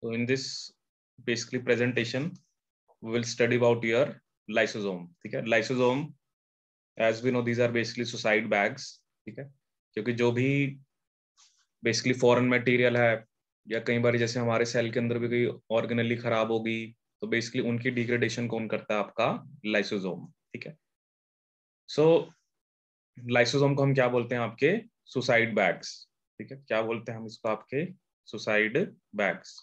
So in this basically presentation, we will study about your lysosome. theek hai Lysosome, as we know, these are basically suicide bags. theek hai kyunki jo bhi basically foreign material hai या कई बार जैसे हमारे cell के अंदर भी कोई organelle खराब होगी तो बेसिकली उनकी डिग्रेडेशन कौन करता है आपका लाइसोजोम ठीक है सो so, लाइसोजोम को हम क्या बोलते हैं आपके सुसाइड बैग्स ठीक है क्या बोलते हैं हम इसको आपके सुसाइड बैग्स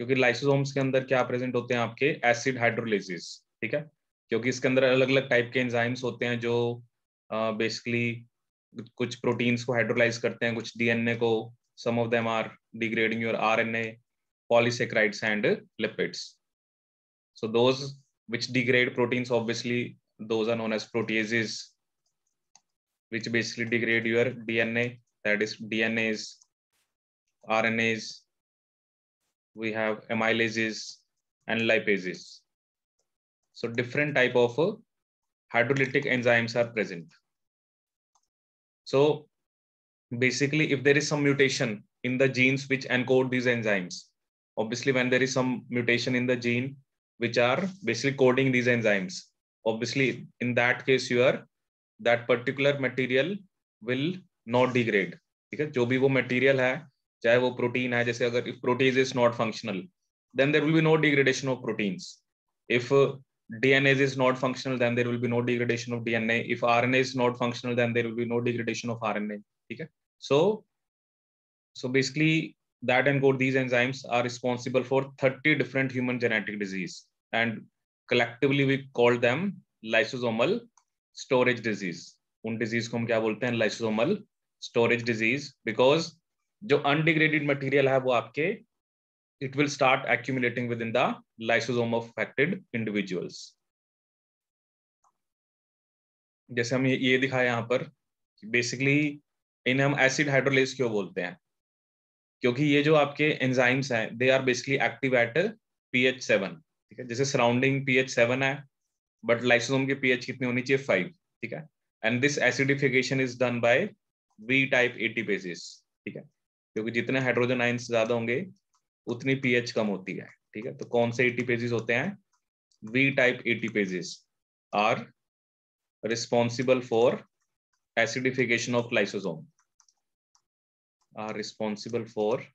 क्योंकि लाइसोसोम्स के अंदर क्या प्रेजेंट होते हैं आपके एसिड हाइड्रोलिसिस ठीक है क्योंकि इसके अंदर अलग अलग टाइप के एंजाइम्स होते हैं जो बेसिकली कुछ प्रोटीन्स को हाइड्रोलाइज करते हैं कुछ डीएनए को some of them are degrading your RNA polysaccharides and lipids so those which degrade proteins obviously those are known as proteases which basically degrade your dna that is dnas rnas we have amylases and lipases. So different type of uh, hydrolytic enzymes are present. So basically, if there is some mutation in the genes which encode these enzymes, obviously when there is some mutation in the gene which are basically coding these enzymes, obviously in that case you are that particular material will not degrade. ठीक है जो भी वो material है चाहे वो protein है जैसे अगर if protease is not functional then there will be no degradation of protein if D DNA is not functional then there will be no degradation of DNA if RNA is not functional then there will be no degradation of RNA ठीक है so so basically that and गोड these enzymes are responsible for thirty different human genetic disease and collectively we call them lysosomal storage disease उन disease को हम क्या बोलते हैं lysosomal storage disease because जो अनडिग्रेडेड मटेरियल है वो आपके it will start accumulating within the lysosome of affected individuals जैसे हम ये दिखा यहां पर बेसिकली इन्हें हम एसिड हाइड्रोलेस क्यों बोलते हैं क्योंकि ये जो आपके एंजाइम्स हैं they are basically active at pH seven ठीक है जैसे सराउंडिंग पीएच सेवन है बट के पी पीएच कितनी होनी चाहिए फाइव ठीक है and this acidification is done by V type ATPases ठीक है क्योंकि जितने हाइड्रोजन आइंस ज्यादा होंगे उतनी पीएच कम होती है ठीक है तो कौन से एटी पेजेस होते हैं V type ATPases are responsible for acidification of lysosome are responsible for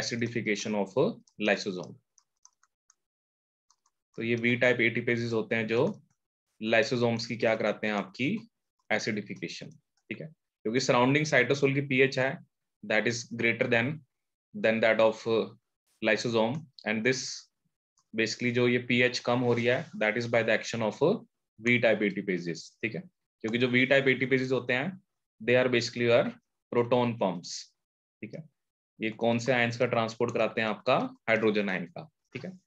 acidification of lysosome तो ये वी टाइप एटीपेजेस होते हैं जो लाइसोजोम्स की क्या कराते हैं आपकी एसिडिफिकेशन ठीक है क्योंकि सराउंडिंग साइटोसोल की पीएच है that is greater than than that of lysosome and this basically जो ये पीएच कम हो रही है that is by the action of V type ATPases ठीक है क्योंकि जो वी टाइप एटीपेजेस होते हैं they are basically are proton pumps ठीक है ये कौन से आयंस का ट्रांसपोर्ट कराते हैं आपका हाइड्रोजन आयन का ठीक है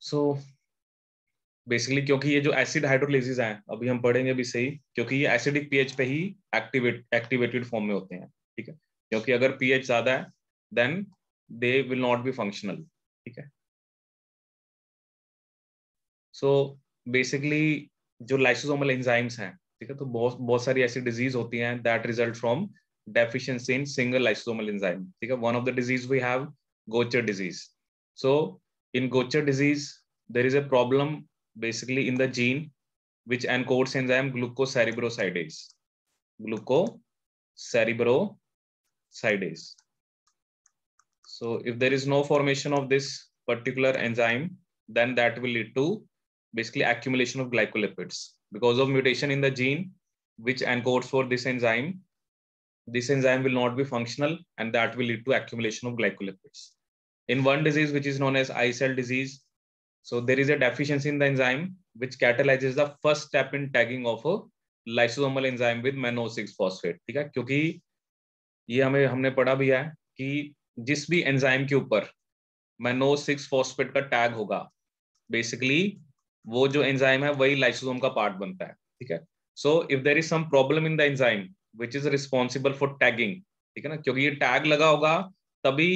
सो so, बेसिकली क्योंकि ये जो एसिड हाइड्रोलिजिस हैं अभी हम पढ़ेंगे भी सही क्योंकि ये एसिडिक पीएच पे ही एक्टिवेट एक्टिवेटेड फॉर्म में होते हैं ठीक है क्योंकि अगर पीएच ज्यादा है then they will not be functional ठीक है सो बेसिकली जो लाइसोसोमल एंजाइम्स हैं ठीक है तो बहुत बहुत सारी ऐसी डिजीज होती हैं that result from deficiency in single lysosomal enzyme ठीक है one of the disease we have Gaucher disease so in Gaucher disease there is a problem basically in the gene which encodes enzyme glucocerebrosidase. Glucocerebrosidase. So if there is no formation of this particular enzyme, then that will lead to basically accumulation of glycolipids. Because of mutation in the gene which encodes for this enzyme, this enzyme will not be functional and that will lead to accumulation of glycolipids. In one disease which is known as eye cell disease, So there is a deficiency in the enzyme which catalyzes the first step in tagging of a lysosomal enzyme with mannose six phosphate ठीक है क्योंकि ये हमें हमने पढ़ा भी है कि जिस भी एंजाइम के ऊपर मैनो सिक्स फॉस्फेट का टैग होगा बेसिकली वो जो एंजाइम है वही लाइसोसोम का पार्ट बनता है ठीक है so if there is some problem in the enzyme which is responsible for tagging ठीक है ना क्योंकि ये टैग लगा होगा तभी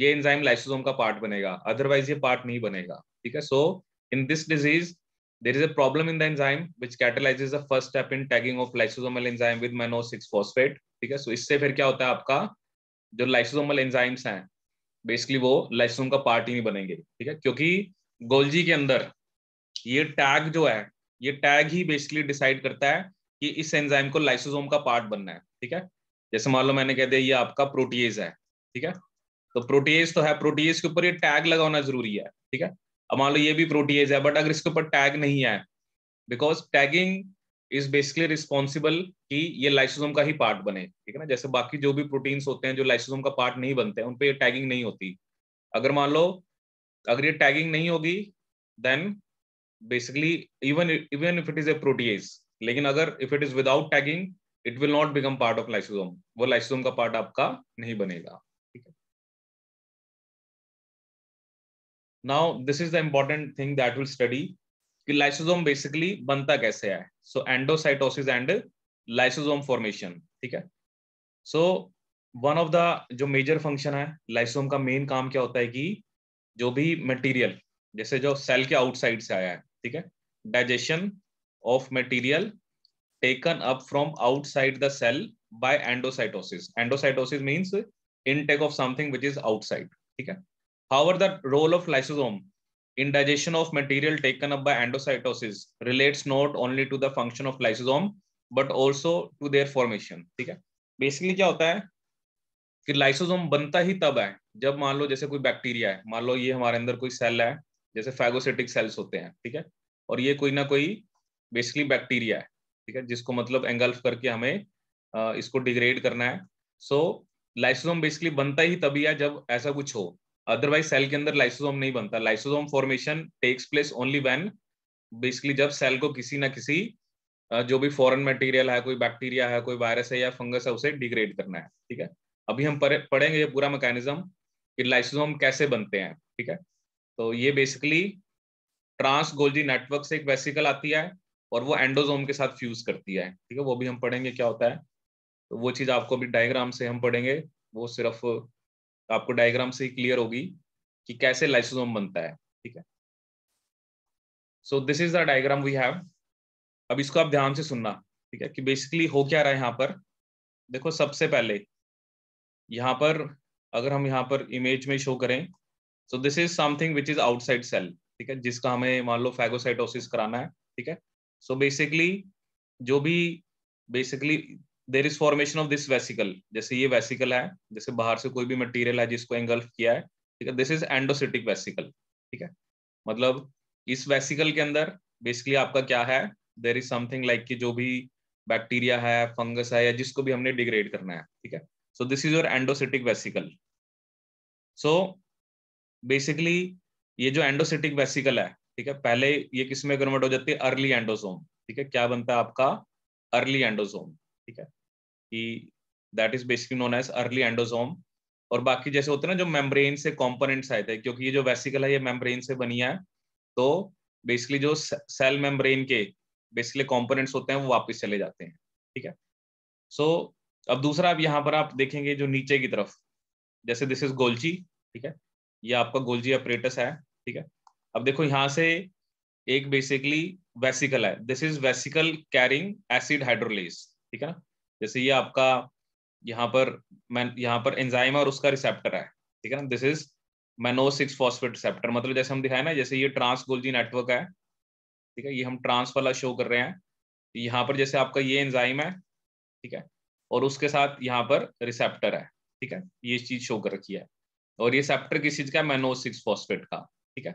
ये एंजाइम लाइसोसोम का पार्ट बनेगा अदरवाइज ये पार्ट नहीं बनेगा ठीक है so in this disease there is a problem in the enzyme which catalyse the first step in tagging of lysosomal enzyme with mannose six phosphate ठीक है सो so, इससे फिर क्या होता है आपका जो लाइसोजोमल एंजाइम्स हैं बेसिकली वो लाइसोसोम का पार्ट ही नहीं बनेंगे ठीक है क्योंकि गोल्जी के अंदर ये टैग जो है ये टैग ही बेसिकली डिसाइड करता है कि इस एंजाइम को लाइसोसोम का पार्ट बनना है ठीक है जैसे मान लो मैंने कह दिया ये आपका प्रोटीज है ठीक है तो प्रोटीज तो है प्रोटीज के ऊपर ये टैग लगाना जरूरी है ठीक है अब मान लो ये भी प्रोटीज है बट अगर इसके ऊपर टैग नहीं है because tagging is basically responsible कि ये लाइसोसोम का ही पार्ट बने ठीक है ना जैसे बाकी जो भी प्रोटीन्स होते हैं जो लाइसोसोम का पार्ट नहीं बनते हैं उन पर टैगिंग नहीं होती अगर मान लो अगर ये टैगिंग नहीं होगी then basically even even if it is a protease लेकिन अगर if it is without tagging it will not become part of lysosome वो लाइसोसोम का पार्ट आपका नहीं बनेगा now this is the important thing that will study कि lysosome basically बनता कैसे है सो एंडोसाइटोसिस एंड लाइसोजोम फॉर्मेशन ठीक है सो वन ऑफ द जो मेजर फंक्शन है लाइसोम का मेन काम क्या होता है कि जो भी मटेरियल जैसे जो सेल के आउटसाइड से आया है ठीक है digestion of material taken up from outside the cell by endocytosis endocytosis means intake of something which is outside ठीक है However, the role of lysosome in digestion of material taken up by endocytosis relates not only to the function of lysosome but also to their formation. ठीक है Basically क्या होता है कि lysosome बनता ही तब है जब मान लो जैसे कोई बैक्टीरिया है मान लो ये हमारे अंदर कोई सेल है जैसे फैगोसिटिक सेल्स होते हैं ठीक है और ये कोई ना कोई बेसिकली बैक्टीरिया है ठीक है जिसको मतलब एंगल्फ करके हमें इसको डिग्रेड करना है सो लाइसोजोम बेसिकली बनता ही तभी है जब ऐसा कुछ हो अदरवाइज सेल के अंदर लाइसोसोम नहीं बनता lysosome formation takes place only when basically जब सेल को किसी ना किसी जो भी फॉरेन मटेरियल है कोई बैक्टीरिया है कोई वायरस है या फंगस है उसे डिग्रेड करना है ठीक है अभी हम पढ़ेंगे ये पूरा मैकेनिज्म कि लाइसोसोम कैसे बनते हैं ठीक है तो ये बेसिकली ट्रांस गोल्जी नेटवर्क से एक वेसिकल आती है और वो एंडोजोम के साथ फ्यूज करती है ठीक है वो भी हम पढ़ेंगे क्या होता है तो वो चीज़ आपको अभी डायग्राम से हम पढ़ेंगे वो सिर्फ तो आपको डायग्राम से क्लियर होगी कि कैसे लाइसोसोम बनता है ठीक है so this is the diagram we have अब इसको आप ध्यान से सुनना ठीक है कि बेसिकली हो क्या रहा है यहाँ पर देखो सबसे पहले यहाँ पर अगर हम यहाँ पर इमेज में शो करें so this is something which is outside cell ठीक है जिसका हमें मान लो फैगोसाइटोसिस कराना है ठीक है सो so बेसिकली जो भी basically there is formation of this vesicle जैसे ये वेसिकल है जैसे बाहर से कोई भी मटेरियल है जिसको एंगल्फ किया है ठीक है दिस इज एंडोसिटिक वेसिकल ठीक है मतलब इस वेसिकल के अंदर बेसिकली आपका क्या है देर इज समथिंग लाइक कि जो भी बैक्टीरिया है फंगस है या जिसको भी हमने डिग्रेड करना है ठीक है so this is your endocytic vesicle so basically ये जो एंडोसिटिक वेसिकल है ठीक है पहले ये किसमें कन्वर्ट हो जाती है अर्ली एंडोसोम ठीक है क्या बनता है आपका अर्ली एंडोसोम ठीक है कि that is basically known as early endosome और बाकी जैसे होते हैं ना जो मेम्ब्रेन से कॉम्पोनेंट्स आए थे क्योंकि ये जो वेसिकल है ये मेम्ब्रेन से बनी है तो बेसिकली जो सेल मेम्ब्रेन के बेसिकली कॉम्पोनेंट्स होते हैं वो वापस चले जाते हैं ठीक है सो so, अब दूसरा अब यहाँ पर आप देखेंगे जो नीचे की तरफ जैसे दिस इज गोल्ची ठीक है ये आपका गोल्जी ऑपरेटस है ठीक है अब देखो यहाँ से एक बेसिकली वेसिकल है this is vesicle carrying acid hydrolase ठीक है ना जैसे ये आपका यहाँ पर मैं यहाँ पर एंजाइम है और उसका रिसेप्टर है ठीक है ना this is mannose six phosphate receptor मतलब जैसे हम दिखाए ना जैसे ये ट्रांस गोल्जी नेटवर्क है ठीक है ये हम ट्रांस वाला शो कर रहे हैं तो यहाँ पर जैसे आपका ये एंजाइम है ठीक है और उसके साथ यहाँ पर रिसेप्टर है ठीक है ये चीज शो कर रखी है और ये सेप्टर किस चीज का है मैनो सिक्स फॉस्फेट का ठीक है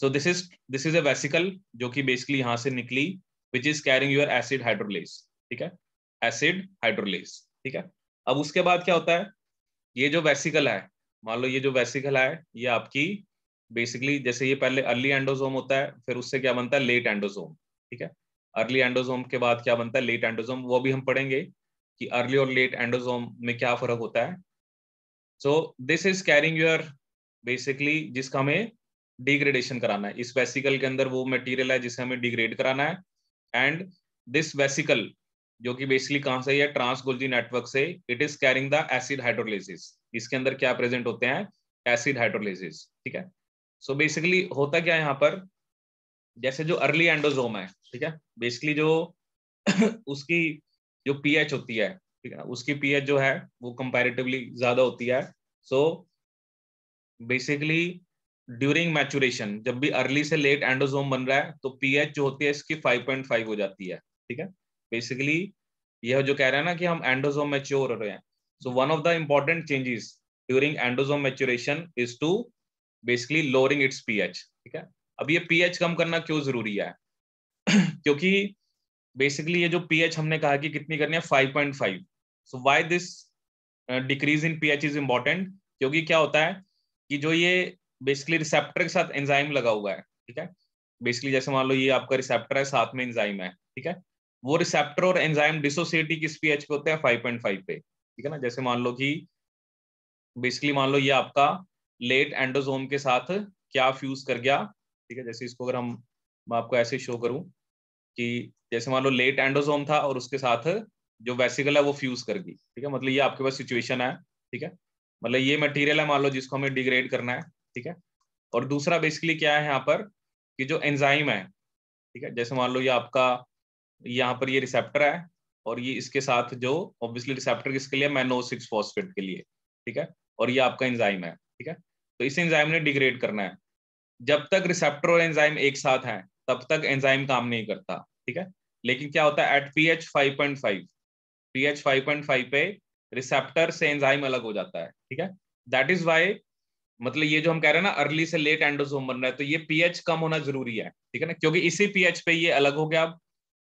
so this is this is a vesicle जो कि बेसिकली यहाँ से निकली which is carrying your acid hydrolase ठीक है एसिड हाइड्रोलेस ठीक है अब उसके बाद क्या होता है ये जो वेसिकल है मान लो ये जो वेसिकल है ये आपकी बेसिकली जैसे ये पहले अर्ली एंडोजोम होता है फिर उससे क्या बनता है लेट एंडोजोम ठीक है अर्ली एंडोजोम के बाद क्या बनता है लेट एंडोजोम वो भी हम पढ़ेंगे कि अर्ली और लेट एंडोजोम में क्या फर्क होता है so this is carrying your basically जिसका हमें डिग्रेडेशन कराना है इस वेसिकल के अंदर वो मटेरियल है जिसे हमें डिग्रेड कराना है एंड दिस वेसिकल जो कि बेसिकली कहां से है ट्रांस गोल्जी नेटवर्क से it is carrying the acid hydrolases इसके अंदर क्या प्रेजेंट होते हैं एसिड हाइड्रोलेसिस ठीक है सो so बेसिकली होता क्या है यहाँ पर जैसे जो अर्ली एंडोजोम है ठीक है बेसिकली जो उसकी जो पीएच होती है ठीक है उसकी पीएच जो है वो कंपैरेटिवली ज्यादा होती है सो बेसिकली ड्यूरिंग मैचुरेशन जब भी अर्ली से लेट एंडोजोम बन रहा है तो पीएच जो होती है इसकी 5.5 हो जाती है ठीक है बेसिकली यह जो कह रहे हैं ना कि हम एंडोजोम मेच्योर हो रहे हैं so one of the important changes during endosome maturation is to basically lowering its pH ठीक है अब ये पीएच कम करना क्यों जरूरी है क्योंकि बेसिकली ये जो पीएच हमने कहा कि कितनी करनी है five point five so why this decrease in pH is important क्योंकि क्या होता है कि जो ये बेसिकली रिसेप्टर के साथ एंजाइम लगा हुआ है ठीक है बेसिकली जैसे मान लो ये आपका रिसेप्टर है साथ में एंजाइम है ठीक है वो रिसेप्टर और एंजाइम डिसोसिएटी किस पीएच पे होते हैं फाइव पॉइंट फाइव पे ठीक है ना जैसे मान लो कि बेसिकली मान लो ये आपका लेट एंडोजोम के साथ क्या फ्यूज कर गया ठीक है जैसे इसको अगर हम मैं आपको ऐसे शो करूं कि जैसे मान लो लेट एंडोजोम था और उसके साथ जो वेसिकल है वो फ्यूज कर गई ठीक है मतलब ये आपके पास सिचुएशन है ठीक है मतलब ये मटेरियल है मान लो जिसको हमें डिग्रेड करना है ठीक है और दूसरा बेसिकली क्या है यहाँ पर कि जो एंजाइम है ठीक है जैसे मान लो ये आपका यहाँ पर ये रिसेप्टर है और ये इसके साथ जो ऑब्वियसली रिसेप्टर किसके लिए मैनो सिक्स फॉस्फेट के लिए ठीक है और ये आपका एंजाइम है ठीक है तो इस एंजाइम ने डिग्रेड करना है जब तक रिसेप्टर और एंजाइम एक साथ हैं तब तक एंजाइम काम नहीं करता ठीक है लेकिन क्या होता है at P H five point five P H five point five पे रिसेप्टर से एंजाइम अलग हो जाता है ठीक है दैट इज वाई मतलब ये जो हम कह रहे हैं ना अर्ली से लेट एंडोजोम बन रहा है तो ये पीएच कम होना जरूरी है ठीक है ना क्योंकि इसी पीएच पे ये अलग हो गया अब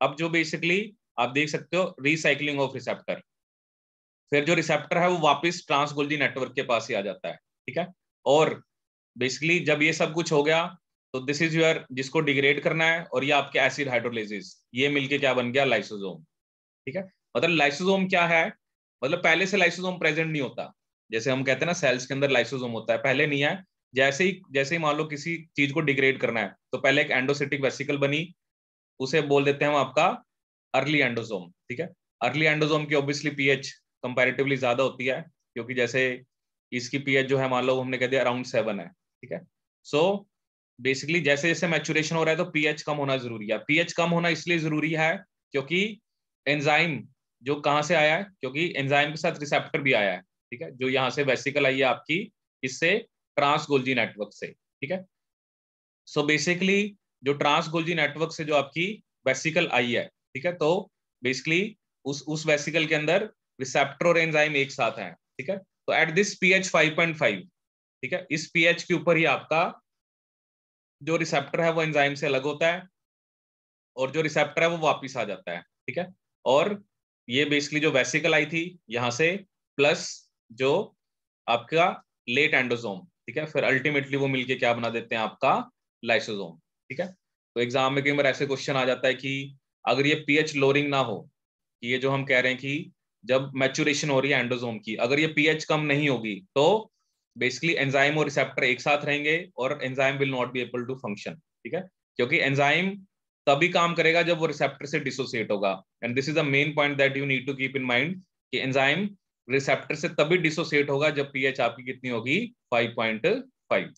अब जो बेसिकली आप देख सकते हो रिसाइकलिंग ऑफ रिसेप्टर फिर जो रिसेप्टर है वो वापस ट्रांसगोल्जी नेटवर्क के पास ही आ जाता है ठीक है और बेसिकली जब ये सब कुछ हो गया तो दिस इज योर जिसको डिग्रेड करना है और ये आपके एसिड हाइड्रोलिस ये मिलके क्या बन गया लाइसोजोम ठीक है मतलब लाइसोजोम क्या है मतलब पहले से लाइसोजोम प्रेजेंट नहीं होता जैसे हम कहते हैं ना सेल्स के अंदर लाइसोजोम होता है पहले नहीं है जैसे ही जैसे ही मान लो किसी चीज को डिग्रेड करना है तो पहले एक एंडोसिटिक वेसिकल बनी उसे बोल देते हैं हम आपका अर्ली एंडोजोम ठीक है अर्ली एंडोजोम की ऑब्वियसली पीएच कंपैरेटिवली ज्यादा होती है क्योंकि जैसे इसकी पीएच जो है मान लो हमने कह दिया अराउंड सेवन है ठीक है सो so, बेसिकली जैसे जैसे मैचुरेशन हो रहा है तो पीएच कम होना जरूरी है पीएच कम होना इसलिए जरूरी है क्योंकि एंजाइम जो कहाँ से आया है क्योंकि एंजाइम के साथ रिसेप्टर भी आया है ठीक है जो यहाँ से वेसिकल आई है आपकी इससे ट्रांसगोल्जी नेटवर्क से ठीक है सो बेसिकली जो ट्रांस गोल्जी नेटवर्क से जो आपकी वेसिकल आई है ठीक है तो बेसिकली उस उस वेसिकल के अंदर रिसेप्टर और एंजाइम एक साथ है ठीक है तो एट दिस पीएच 5.5 ठीक है इस पीएच के ऊपर ही आपका जो रिसेप्टर है वो एंजाइम से अलग होता है और जो रिसेप्टर है वो वापिस आ जाता है ठीक है और ये बेसिकली जो वेसिकल आई थी यहां से प्लस जो आपका लेट एंडोजोम ठीक है फिर अल्टीमेटली वो मिलके क्या बना देते हैं आपका लाइसोजोम ठीक है तो एग्जाम में कई बार ऐसे क्वेश्चन आ जाता है कि अगर ये पीएच लोरिंग ना हो कि ये जो हम कह रहे हैं कि जब मैचुरेशन हो रही है एंडोजोम की अगर ये पीएच कम नहीं होगी तो बेसिकली एंजाइम और रिसेप्टर एक साथ रहेंगे और enzyme will not be able to function ठीक है क्योंकि एंजाइम तभी काम करेगा जब वो रिसेप्टर से डिसोसिएट होगा and this is the main point that you need to keep in mind कि एंजाइम रिसेप्टर से तभी डिसोसिएट होगा जब पीएच आपकी कितनी होगी फाइव पॉइंट फाइव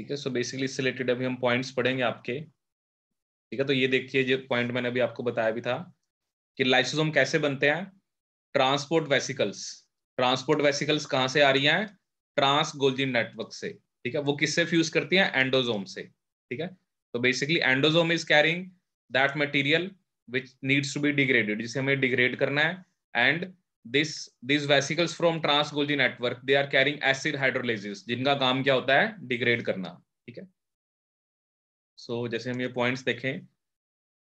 ठीक है सो बेसिकली इससे रिलेटेड अभी हम पॉइंट्स पढ़ेंगे आपके ठीक है तो ये देखिए जो पॉइंट मैंने अभी आपको बताया भी था कि लाइसोसोम कैसे बनते हैं ट्रांसपोर्ट वेसिकल्स ट्रांसपोर्ट वेसिकल्स कहाँ से आ रही हैं ट्रांस गोल्जी नेटवर्क से ठीक है वो किससे फ्यूज करती हैं एंडोजोम से ठीक है तो basically endosome is carrying that material which needs to be degraded जिसे हमें डिग्रेड करना है and this these vesicles from trans Golgi network they are carrying acid hydrolysis जिनका काम क्या होता है डिग्रेड करना ठीक है सो so, जैसे हम ये पॉइंट्स देखें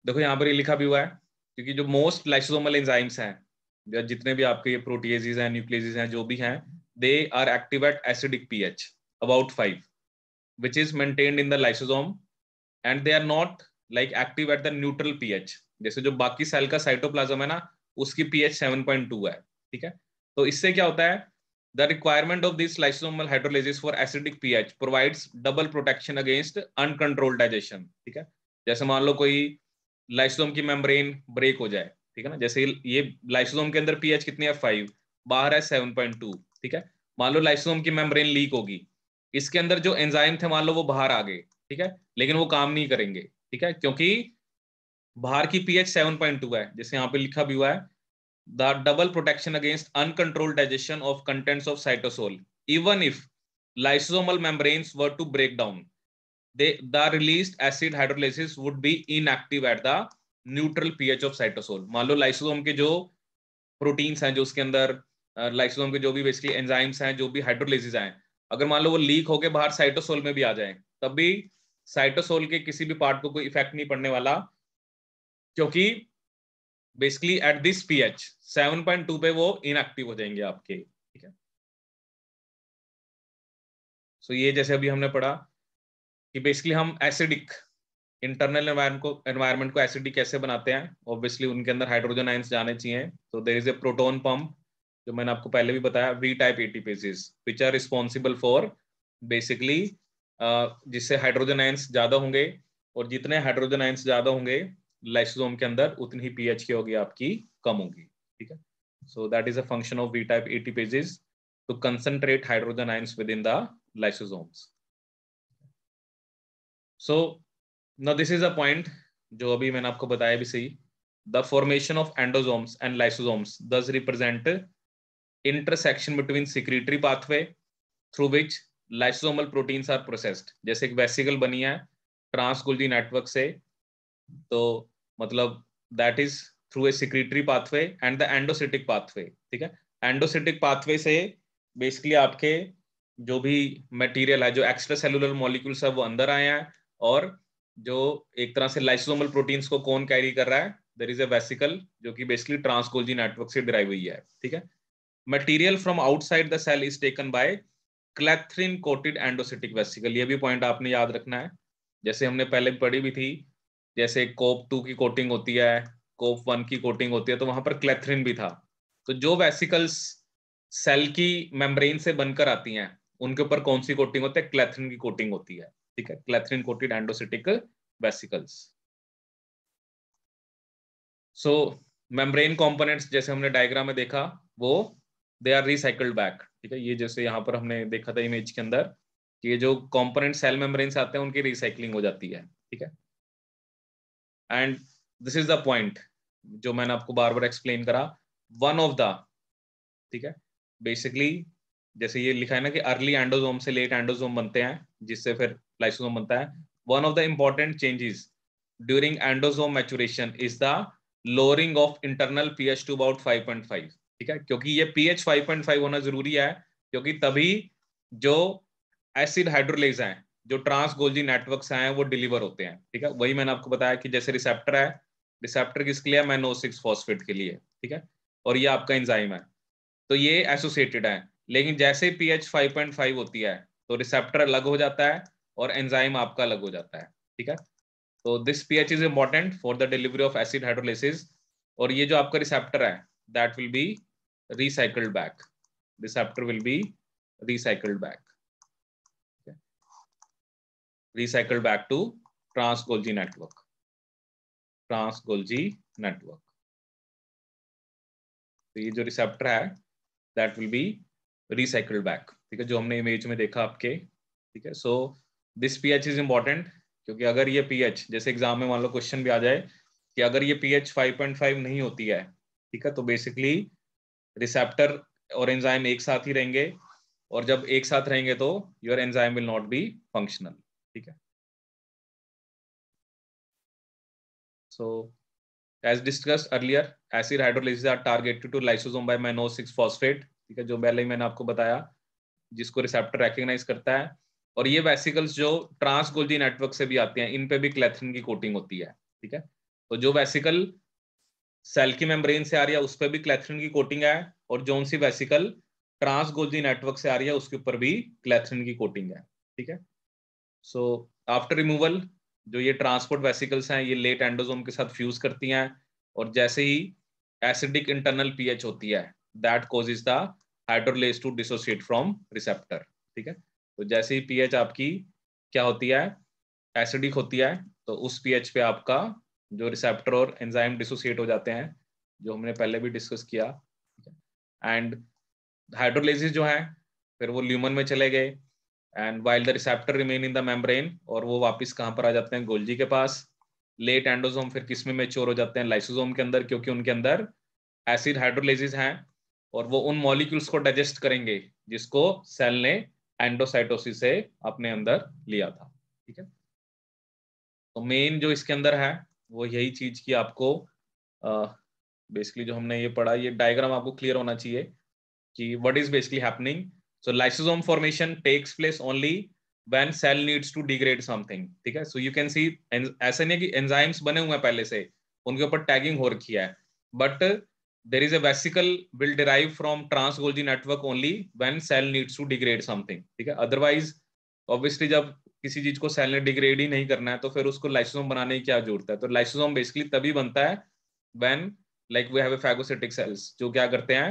देखो यहाँ पर ये लिखा भी हुआ है क्योंकि जो मोस्ट लाइसोसोमल एंजाइम्स हैं जितने भी आपके ये प्रोटीजेज हैं न्यूक्लियजेज हैं जो भी हैं they are active at acidic pH about five which is maintained in the lysosome and they are not like active at the neutral H जैसे जो बाकी सेल का साइटोप्लाजम है ना उसकी पीएच 7.2 है ठीक है तो इससे क्या होता है the requirement of this lysosomal hydrolysis for acidic pH provides double protection against uncontrolled digestion ठीक है जैसे मान लो कोई लाइसोम की मेम्ब्रेन ब्रेक हो जाए ठीक है ना जैसे ये लाइसोम के अंदर पीएच कितनी है फाइव बाहर है सेवन पॉइंट टू ठीक है मान लो लाइसोम की मेम्ब्रेन लीक होगी इसके अंदर जो एंजाइम थे मान लो वो बाहर आ गए ठीक है लेकिन वो काम नहीं करेंगे ठीक है क्योंकि बाहर की पीएच 7.2 है जैसे यहाँ पे लिखा भी हुआ है the double protection against uncontrolled digestion of contents of cytosol even if lysosomal membranes were to break down they the released acid hydrolysis would be inactive at the neutral ph of cytosol मान लो lysosome के जो proteins हैं जो उसके अंदर lysosome के जो भी बेसिकली एंजाइम्स हैं जो भी हाइड्रोलाइसिस हैं अगर मान लो वो लीक होकर बाहर साइटोसोल में भी आ जाए तब भी साइटोसोल के किसी भी पार्ट को कोई इफेक्ट नहीं पड़ने वाला क्योंकि basically at this P H seven point two पे वो इनएक्टिव हो जाएंगे आपके ठीक है सो ये जैसे अभी हमने पढ़ा कि बेसिकली हम एसिडिक इंटरनल को एनवायरमेंट को एसिडिक कैसे बनाते हैं ऑब्वियसली उनके अंदर हाइड्रोजन आइंस जाने चाहिए तो there is a proton pump जो मैंने आपको पहले भी बताया V type ATPases which are responsible for basically जिससे हाइड्रोजन आइंस ज्यादा होंगे और जितने हाइड्रोजन आइंस ज्यादा होंगे लाइसोसोम के अंदर उतनी ही पीएच की होगी आपकी कम होगी ठीक है सो so that is a function of v type to to hydrogen hydrogen within the lysosomes so now this is a point जो अभी मैंने आपको बताया भी सही the formation of endosomes and lysosomes thus represent intersection between secretory pathway through which lysosomal proteins are processed जैसे एक vesicle बनी है ट्रांसगोल्जी नेटवर्क से तो मतलब that is through a secretory pathway and the endocytic pathway ठीक है एंडोसिटिक पाथवे से बेसिकली आपके जो भी मटेरियल है जो एक्स्ट्रा सेलुलर मॉलिक्यूल्स है वो अंदर आए हैं और जो एक तरह से लाइसोमल प्रोटीन्स को कौन कैरी कर रहा है देर इज ए वेसिकल जो कि बेसिकली ट्रांसकोलजी नेटवर्क से डिराइव हुई है ठीक है material from outside the cell is taken by clathrin coated endocytic vesicle ये भी पॉइंट आपने याद रखना है जैसे हमने पहले पढ़ी भी थी जैसे कोप टू की कोटिंग होती है कोप वन की कोटिंग होती है तो वहां पर क्लेथरिन भी था तो जो वेसिकल्स सेल की मेम्ब्रेन से बनकर आती हैं उनके ऊपर कौन सी कोटिंग होती है क्लेथरिन की कोटिंग होती है ठीक है clathrin coated endocytic vesicles so membrane components जैसे हमने डायग्राम में देखा वो दे आर रिसाइकल्ड बैक ठीक है ये जैसे यहाँ पर हमने देखा था इमेज के अंदर कि ये जो कंपोनेंट सेल मेम्ब्रेन से आते हैं उनकी रिसाइकलिंग हो जाती है ठीक है and this is the point जो मैंने आपको बार बार एक्सप्लेन करा वन ऑफ द ठीक है बेसिकली जैसे ये लिखा है ना कि अर्ली एंडोजोम से लेट एंडोजोम बनते हैं जिससे फिर लाइसोजोम बनता है one of the important changes during endosome maturation is the lowering of internal P H to about five point five ठीक है क्योंकि ये P H five point five होना जरूरी है क्योंकि तभी जो एसिड हाइड्रोलेज है जो ट्रांस गोल्जी नेटवर्क हैं वो डिलीवर होते हैं ठीक है वही मैंने आपको बताया कि जैसे रिसेप्टर है रिसेप्टर किसके लिए मैनो सिक्स फॉस्फेट के लिए ठीक है और ये आपका इंजाइम है तो ये एसोसिएटेड है लेकिन जैसे P H five point five होती है तो रिसेप्टर अलग हो जाता है और एंजाइम आपका अलग हो जाता है ठीक है तो this P H is important for the delivery of acid hydrolysis और ये जो आपका रिसेप्टर है that will be recycled back receptor will be recycled back recycled back to Trans-Golgi network. Trans-Golgi network. तो ये जो रिसेप्टर है that will be recycled back ठीक है जो हमने इमेज में देखा आपके ठीक है so this pH is important क्योंकि अगर ये पीएच जैसे एग्जाम में मान लो क्वेश्चन भी आ जाए कि अगर ये पीएच 5.5 नहीं होती है ठीक है तो बेसिकली रिसेप्टर और एंजाइम एक साथ ही रहेंगे और जब एक साथ रहेंगे तो your enzyme will not be functional ठीक है as discuss earlier acid acid are targeted to to by mannose six phosphate ठीक है जो पहले ही मैंने आपको बताया जिसको रिसेप्टर रिकग्नाइज करता है और ये वेसिकल्स जो ट्रांस गोल्जी नेटवर्क से भी आते हैं इन पे भी क्लेथरिन की कोटिंग होती है ठीक है तो जो वेसिकल सेल की मेम्ब्रेन से आ रही है उस पर भी क्लेथरिन की कोटिंग है और जो सी वेसिकल ट्रांस गोल्जी नेटवर्क से आ रही है उसके ऊपर भी क्लेथरिन की कोटिंग है ठीक है सो आफ्टर रिमूवल जो ये ट्रांसपोर्ट वेसिकल्स हैं ये लेट एंडोजोम के साथ फ्यूज करती हैं और जैसे ही एसिडिक इंटरनल पीएच होती है that causes the hydrolase to dissociate from receptor ठीक है तो जैसे ही पीएच आपकी क्या होती है एसिडिक होती है तो उस पीएच पे आपका जो रिसेप्टर और एंजाइम डिसोसिएट हो जाते हैं जो हमने पहले भी डिस्कस किया एंड हाइड्रोलेजिस जो है फिर वो ल्यूमन में चले गए and while the receptor remain in the membrane और वो वापस कहाँ पर आ जाते हैं गोल्जी के पास लेट एंडोजोम फिर किसमें में मेच्योर हो जाते हैं लाइसोजोम के अंदर क्योंकि उनके अंदर एसिड हाइड्रोलेजिस हैं और वो उन मॉलिक्यूल्स को डाइजेस्ट करेंगे जिसको सेल ने एंडोसाइटोसिस से अपने अंदर लिया था ठीक है तो मेन जो इसके अंदर है वो यही चीज की आपको बेसिकली जो हमने ये पढ़ा ये डायग्राम आपको क्लियर होना चाहिए कि what is basically happening so lysosome formation takes place only when cell needs to degrade something theek hai so you can see aise nahi ki enzymes bane hue hain pehle se unke upar tagging ho rakhi hai but there is a vesicle will derive from trans Golgi network only when cell needs to degrade something theek hai otherwise obviously jab किसी चीज को cell ने degrade ही नहीं करना है तो फिर उसको लाइसोसोम बनाने की क्या जरूरत है तो लाइसोसोम बेसिकली तभी बनता है when like we have a phagocytic cells जो क्या करते हैं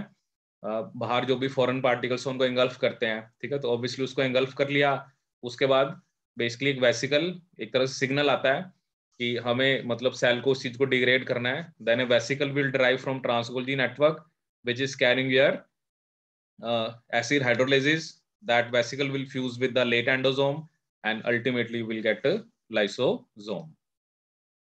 बाहर जो भी फॉरेन पार्टिकल्स उनको एंगल्फ करते हैं ठीक है तो ऑब्वियसली उसको एंगल्फ कर लिया उसके बाद बेसिकली एक वेसिकल एक तरह से सिग्नल आता है कि हमें मतलब सेल को उस चीज को डिग्रेड करना है then a vesicle will drive from trans Golgi network which is carrying your acid hydrolysis that vesicle will fuse with the late endosome and ultimately will get lysosome